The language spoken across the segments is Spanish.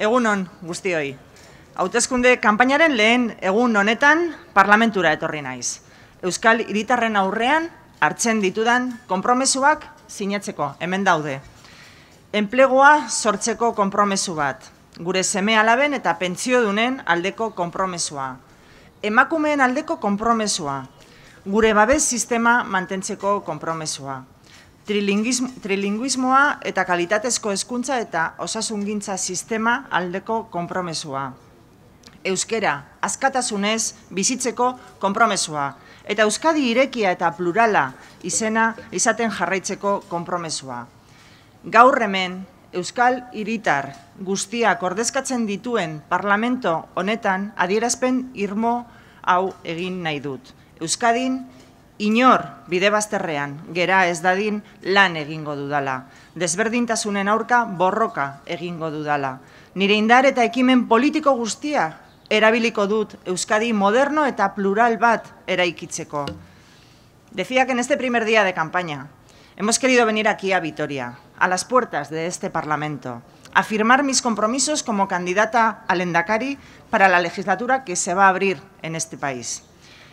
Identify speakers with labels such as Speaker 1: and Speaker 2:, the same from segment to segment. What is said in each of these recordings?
Speaker 1: Egun on guztioi. Hautezkunde kanpainaren lehen egun honetan parlamentura etorri naiz. Euskal Hiritarren aurrean hartzen ditudan konpromesuak sinatzeko hemen daude. Enplegoa sortzeko konpromesu bat, gure seme alaben eta pentsiodunen aldeko konpromesua. Emakumeen aldeko konpromesua, gure babes sistema mantentzeko konpromesua trilinguismoa eta kalitatezko hezkuntza eta osasungintza sistema aldeko konpromesua. Euskera, askatasunez, bizitzeko konpromesua. Eta Euskadi irekia eta plurala izena izaten jarraitzeko konpromesua. Gaur hemen, Euskal Iritar guztiak ordezkatzen dituen parlamento honetan adierazpen irmo hau egin nahi dut. Euskadin, inor bide Basterrean, gera ez dadin lan egingo dudala. Desberdintasunen aurka borroka egingo dudala. Nire indar eta ekimen politiko guztia erabiliko dut Euskadi moderno eta plural bat eraikitzeko. Decía que en este primer día de campaña hemos querido venir aquí a Vitoria, a las puertas de este Parlamento, a firmar mis compromisos como candidata al Endacari para la legislatura que se va a abrir en este país.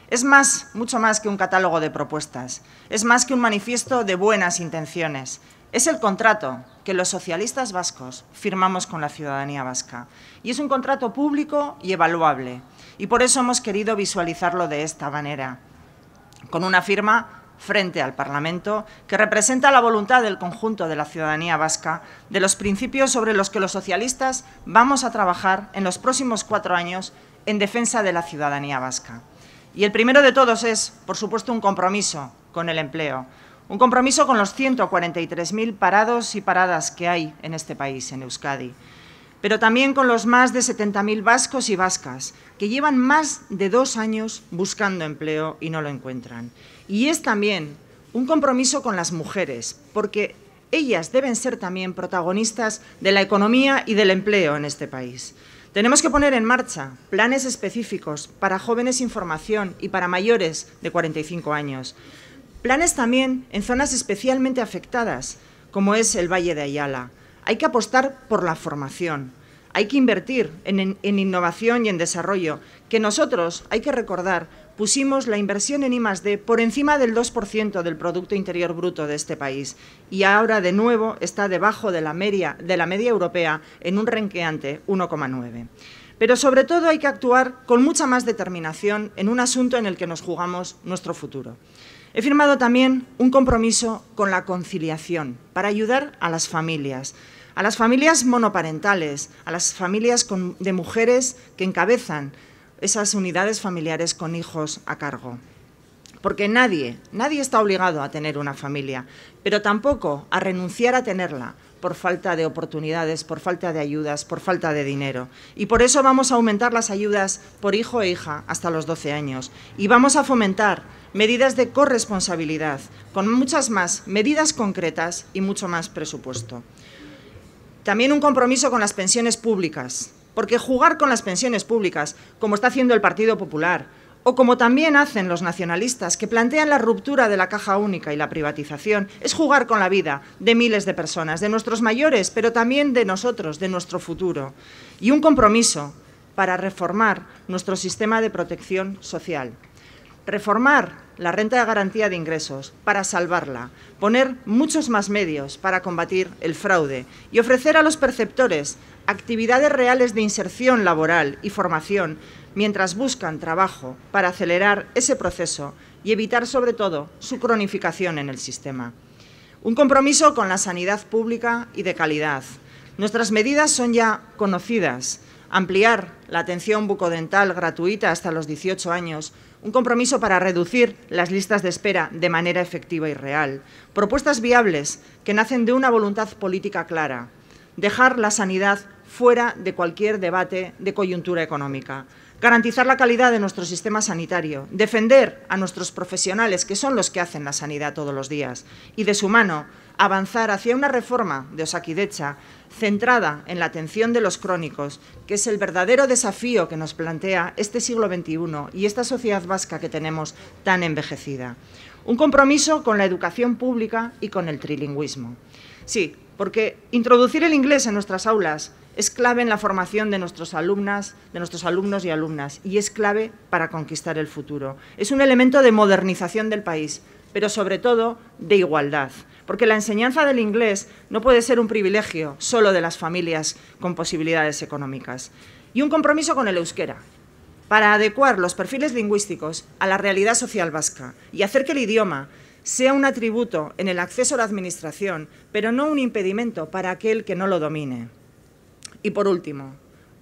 Speaker 1: Es más, mucho más que un catálogo de propuestas, es más que un manifiesto de buenas intenciones, es el contrato que los socialistas vascos firmamos con la ciudadanía vasca y es un contrato público y evaluable y por eso hemos querido visualizarlo de esta manera, con una firma frente al Parlamento que representa la voluntad del conjunto de la ciudadanía vasca, de los principios sobre los que los socialistas vamos a trabajar en los próximos cuatro años en defensa de la ciudadanía vasca. Y el primero de todos es, por supuesto, un compromiso con el empleo. Un compromiso con los 143.000 parados y paradas que hay en este país, en Euskadi. Pero también con los más de 70.000 vascos y vascas que llevan más de dos años buscando empleo y no lo encuentran. Y es también un compromiso con las mujeres, porque ellas deben ser también protagonistas de la economía y del empleo en este país. Tenemos que poner en marcha planes específicos para jóvenes sin formación y para mayores de 45 años. Planes también en zonas especialmente afectadas, como es el Valle de Ayala. Hay que apostar por la formación. Hay que invertir en, innovación y en desarrollo, que nosotros, hay que recordar, pusimos la inversión en I+D por encima del 2% del producto interior bruto de este país y ahora de nuevo está debajo de la media de la media europea en un renqueante 1,9. Pero sobre todo hay que actuar con mucha más determinación en un asunto en el que nos jugamos nuestro futuro. He firmado también un compromiso con la conciliación para ayudar a las familias, a las familias monoparentales, a las familias de mujeres que encabezan esas unidades familiares con hijos a cargo. Porque nadie, nadie está obligado a tener una familia, pero tampoco a renunciar a tenerla por falta de oportunidades, por falta de ayudas, por falta de dinero. Y por eso vamos a aumentar las ayudas por hijo e hija hasta los 12 años. Y vamos a fomentar medidas de corresponsabilidad, con muchas más medidas concretas y mucho más presupuesto. También un compromiso con las pensiones públicas, porque jugar con las pensiones públicas, como está haciendo el Partido Popular, o como también hacen los nacionalistas, que plantean la ruptura de la caja única y la privatización, es jugar con la vida de miles de personas, de nuestros mayores, pero también de nosotros, de nuestro futuro, y un compromiso para reformar nuestro sistema de protección social reformar la renta de garantía de ingresos para salvarla, poner muchos más medios para combatir el fraude y ofrecer a los perceptores actividades reales de inserción laboral y formación mientras buscan trabajo para acelerar ese proceso y evitar sobre todo su cronificación en el sistema. Un compromiso con la sanidad pública y de calidad. Nuestras medidas son ya conocidas. Ampliar la atención bucodental gratuita hasta los 18 años un compromiso para reducir las listas de espera de manera efectiva y real, propuestas viables que nacen de una voluntad política clara, dejar la sanidad fuera de cualquier debate de coyuntura económica, garantizar la calidad de nuestro sistema sanitario, defender a nuestros profesionales, que son los que hacen la sanidad todos los días, y de su mano avanzar hacia una reforma de Osakidecha centrada en la atención de los crónicos, que es el verdadero desafío que nos plantea este siglo XXI y esta sociedad vasca que tenemos tan envejecida. Un compromiso con la educación pública y con el trilingüismo. Sí, porque introducir el inglés en nuestras aulas es clave en la formación de nuestros de nuestros alumnos y alumnas, y es clave para conquistar el futuro. Es un elemento de modernización del país, pero sobre todo de igualdad porque la enseñanza del inglés no puede ser un privilegio solo de las familias con posibilidades económicas. Y un compromiso con el euskera, para adecuar los perfiles lingüísticos a la realidad social vasca y hacer que el idioma sea un atributo en el acceso a la administración, pero no un impedimento para aquel que no lo domine. Y por último,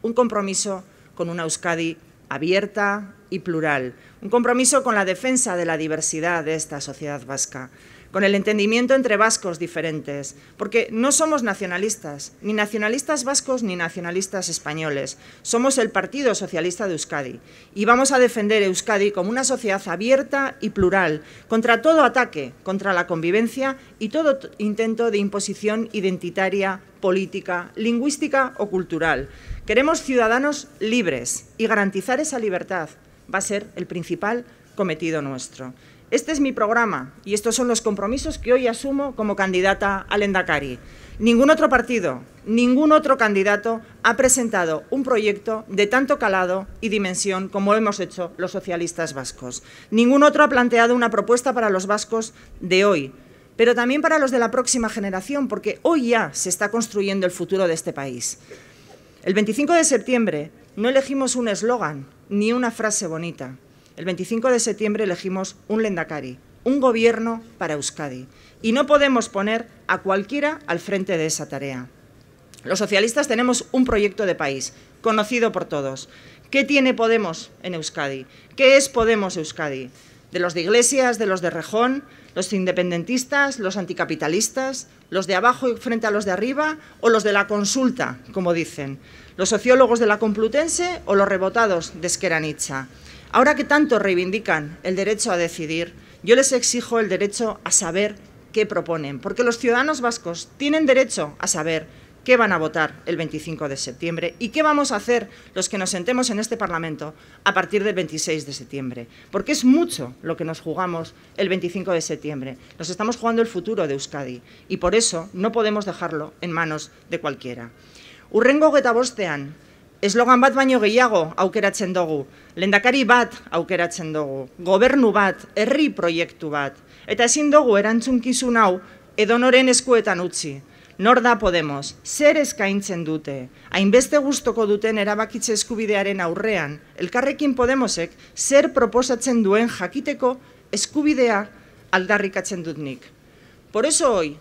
Speaker 1: un compromiso con una Euskadi abierta y plural, un compromiso con la defensa de la diversidad de esta sociedad vasca, con el entendimiento entre vascos diferentes, porque no somos nacionalistas, ni nacionalistas vascos ni nacionalistas españoles. Somos el Partido Socialista de Euskadi y vamos a defender Euskadi como una sociedad abierta y plural, contra todo ataque, contra la convivencia y todo intento de imposición identitaria, política, lingüística o cultural. Queremos ciudadanos libres y garantizar esa libertad va a ser el principal cometido nuestro. Este es mi programa y estos son los compromisos que hoy asumo como candidata al Endacari. Ningún otro partido, ningún otro candidato ha presentado un proyecto de tanto calado y dimensión como hemos hecho los socialistas vascos. Ningún otro ha planteado una propuesta para los vascos de hoy, pero también para los de la próxima generación, porque hoy ya se está construyendo el futuro de este país. El 25 de septiembre no elegimos un eslogan ni una frase bonita. El 25 de septiembre elegimos un Lendakari, un gobierno para Euskadi, y no podemos poner a cualquiera al frente de esa tarea. Los socialistas tenemos un proyecto de país, conocido por todos. ¿Qué tiene Podemos en Euskadi? ¿Qué es Podemos Euskadi? De los de Iglesias, de los de Rejón, los independentistas, los anticapitalistas, los de abajo y frente a los de arriba o los de la consulta, como dicen, los sociólogos de la Complutense o los rebotados de Esqueranitza. Ahora que tanto reivindican el derecho a decidir, yo les exijo el derecho a saber qué proponen, porque los ciudadanos vascos tienen derecho a saber qué van a votar el 25 de septiembre y qué vamos a hacer los que nos sentemos en este Parlamento a partir del 26 de septiembre. Porque es mucho lo que nos jugamos el 25 de septiembre. Nos estamos jugando el futuro de Euskadi y por eso no podemos dejarlo en manos de cualquiera. Urrengo Guetabostean... eslogan bat baino gehiago aukeratzen dugu, lendakari bat aukeratzen dugu, gobernu bat, herri proiektu bat, eta ezin dugu erantzunkizun hau edonoren eskuetan utzi. Nor da Podemos, zer eskaintzen dute, hainbeste gustoko duten erabakitze eskubidearen aurrean, elkarrekin Podemosek zer proposatzen duen jakiteko eskubidea aldarrikatzen dutnik. Por eso hoy,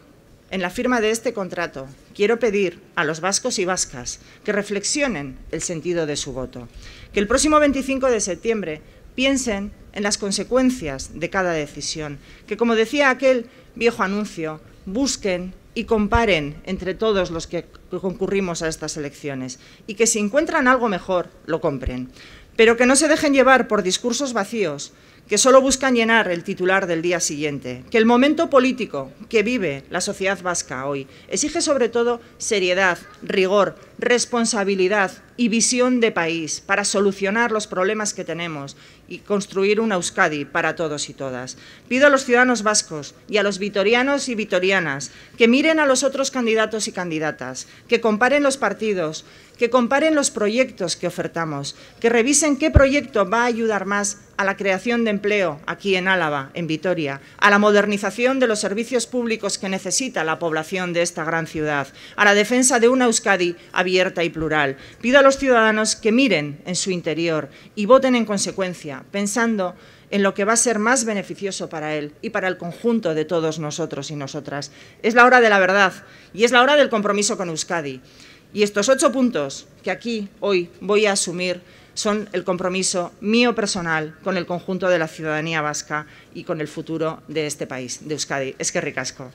Speaker 1: en la firma de este contrato, quiero pedir a los vascos y vascas que reflexionen el sentido de su voto, que el próximo 25 de septiembre piensen en las consecuencias de cada decisión, que como decía aquel viejo anuncio, busquen y comparen entre todos los que concurrimos a estas elecciones y que si encuentran algo mejor, lo compren, pero que no se dejen llevar por discursos vacíos que solo buscan llenar el titular del día siguiente, que el momento político que vive la sociedad vasca hoy exige sobre todo seriedad, rigor, responsabilidad y visión de país para solucionar los problemas que tenemos y construir una Euskadi para todos y todas. Pido a los ciudadanos vascos y a los vitorianos y vitorianas que miren a los otros candidatos y candidatas, que comparen los partidos, que comparen los proyectos que ofertamos, que revisen qué proyecto va a ayudar más a la creación de empleo aquí en Álava, en Vitoria, a la modernización de los servicios públicos que necesita la población de esta gran ciudad, a la defensa de una Euskadi abierta y plural. Pido a los ciudadanos que miren en su interior y voten en consecuencia, pensando en lo que va a ser más beneficioso para él y para el conjunto de todos nosotros y nosotras. Es la hora de la verdad y es la hora del compromiso con Euskadi. Y estos ocho puntos que aquí hoy voy a asumir son el compromiso mío personal con el conjunto de la ciudadanía vasca y con el futuro de este país, de Euskadi. Es que ricasco.